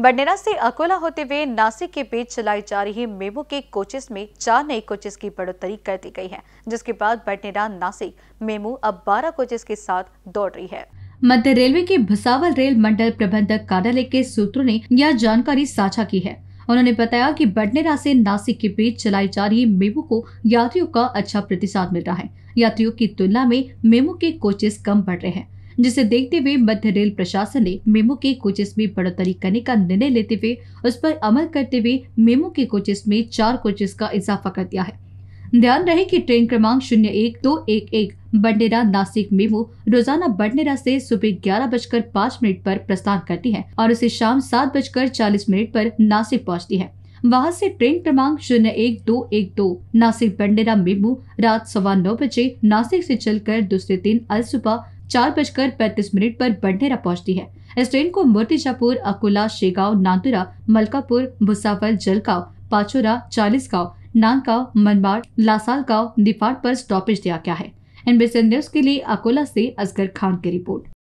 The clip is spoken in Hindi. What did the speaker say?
बडनेरा से अकोला होते हुए नासिक के बीच चलाई जा रही मेमो के कोचेस में चार नए कोचेस की बढ़ोतरी कर दी गई है जिसके बाद बडनेरा नासिक मेमो अब बारह कोचेस के साथ दौड़ रही है मध्य रेलवे के भसावल रेल मंडल प्रबंधक कार्यालय के सूत्रों ने यह जानकारी साझा की है उन्होंने बताया कि बडनेरा से नासिक के बीच चलाई जा रही मेमो को यात्रियों का अच्छा प्रतिसाद मिल रहा है यात्रियों की तुलना में मेमो के कोचेस कम बढ़ रहे हैं जिसे देखते हुए मध्य रेल प्रशासन ने मेमो के कोचेस में बढ़ोतरी करने का निर्णय लेते हुए उस पर अमल करते हुए मेमो के कोचेस में चार कोचेस का इजाफा कर दिया है ध्यान रहे कि ट्रेन क्रमांक शून्य एक दो एक एक बंडेरा नासिक मेमो रोजाना बंडेरा से सुबह ग्यारह बजकर पाँच मिनट पर प्रस्थान करती है और उसे शाम सात बजकर चालीस मिनट पर नासिक पहुंचती है वहां से ट्रेन क्रमांक शून्य एक दो एक दो नासिक बंडेरा मेमू रात सवा नौ बजे नासिक से चलकर दूसरे दिन अल सुबह चार बजकर पैंतीस मिनट पर बंडेरा पहुंचती है इस ट्रेन को मूर्तिजापुर अकोला शेगांव नांदुरा मलकापुर भुसावल जलगांव पाचोरा चालीसगांव नांदगांव मनमाड़ लासाल गांव निफाड़ पर स्टॉपेज दिया गया है एनबीसी न्यूज के लिए अकोला से असगर खान की रिपोर्ट